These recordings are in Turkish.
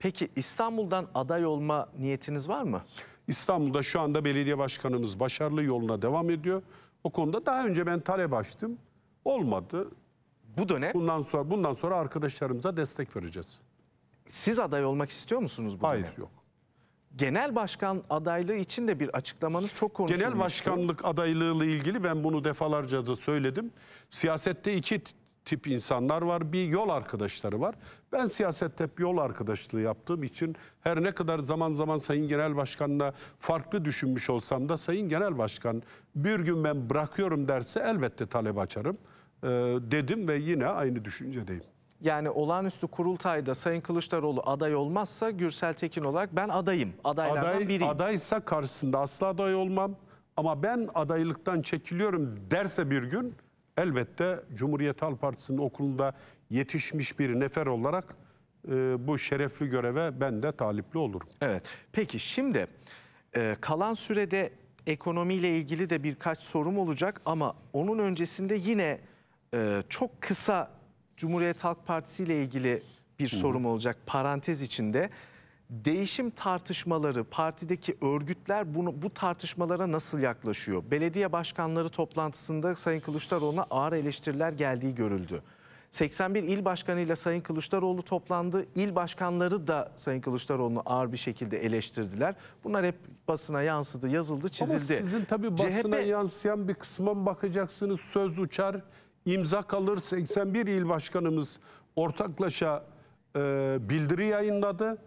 Peki İstanbul'dan aday olma niyetiniz var mı? İstanbul'da şu anda belediye başkanımız başarılı yoluna devam ediyor. O konuda daha önce ben talep açtım. Olmadı. Bu dönem? Bundan sonra bundan sonra arkadaşlarımıza destek vereceğiz. Siz aday olmak istiyor musunuz bu Hayır, dönem? Hayır yok. Genel başkan adaylığı için de bir açıklamanız çok konuşulmuştu. Genel başkanlık adaylığıyla ilgili ben bunu defalarca da söyledim. Siyasette iki tip insanlar var. Bir yol arkadaşları var. Ben siyasette hep yol arkadaşlığı yaptığım için her ne kadar zaman zaman Sayın Genel Başkan'la farklı düşünmüş olsam da Sayın Genel Başkan bir gün ben bırakıyorum derse elbette talep açarım ee, dedim ve yine aynı düşüncedeyim. Yani olağanüstü kurultayda Sayın Kılıçdaroğlu aday olmazsa Gürsel Tekin olarak ben adayım. Adaylardan aday, biriyim. Adaysa karşısında asla aday olmam. Ama ben adaylıktan çekiliyorum derse bir gün elbette Cumhuriyet Halk Partisi'nin okulunda yetişmiş bir nefer olarak e, bu şerefli göreve ben de talipli olurum. Evet. Peki şimdi e, kalan sürede ekonomiyle ilgili de birkaç sorum olacak ama onun öncesinde yine e, çok kısa Cumhuriyet Halk Partisi ile ilgili bir Hı. sorum olacak parantez içinde. Değişim tartışmaları, partideki örgütler bunu, bu tartışmalara nasıl yaklaşıyor? Belediye başkanları toplantısında Sayın Kılıçdaroğlu'na ağır eleştiriler geldiği görüldü. 81 il başkanıyla Sayın Kılıçdaroğlu toplandı. İl başkanları da Sayın Kılıçdaroğlu'nu ağır bir şekilde eleştirdiler. Bunlar hep basına yansıdı, yazıldı, çizildi. Ama sizin tabii basına CHP... yansıyan bir kısma bakacaksınız. Söz uçar, imza kalır. 81 il başkanımız ortaklaşa e, bildiri yayınladı.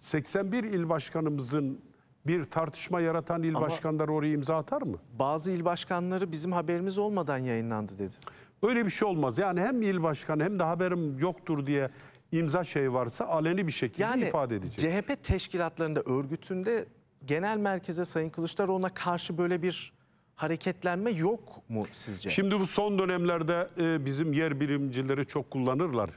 81 il başkanımızın bir tartışma yaratan il Ama başkanları oraya imza atar mı? Bazı il başkanları bizim haberimiz olmadan yayınlandı dedi. Öyle bir şey olmaz. Yani hem il başkanı hem de haberim yoktur diye imza şey varsa aleni bir şekilde yani, ifade edecek. CHP teşkilatlarında, örgütünde genel merkeze Sayın Kılıçdaroğlu'na karşı böyle bir hareketlenme yok mu sizce? Şimdi bu son dönemlerde e, bizim yer bilimcileri çok kullanırlar.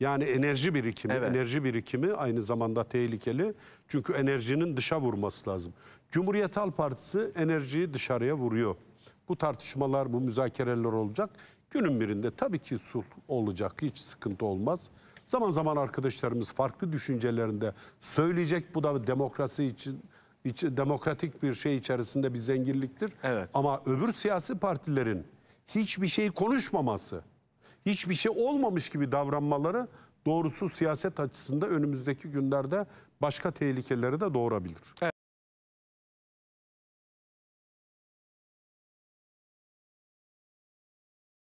Yani enerji birikimi, evet. enerji birikimi aynı zamanda tehlikeli. Çünkü enerjinin dışa vurması lazım. Cumhuriyet Halk Partisi enerjiyi dışarıya vuruyor. Bu tartışmalar, bu müzakereler olacak. Günün birinde tabii ki sul olacak, hiç sıkıntı olmaz. Zaman zaman arkadaşlarımız farklı düşüncelerinde söyleyecek. Bu da demokrasi için iç, demokratik bir şey içerisinde bir zenginliktir. Evet. Ama öbür siyasi partilerin hiçbir şey konuşmaması hiçbir şey olmamış gibi davranmaları doğrusu siyaset açısında önümüzdeki günlerde başka tehlikeleri de doğurabilir. Evet.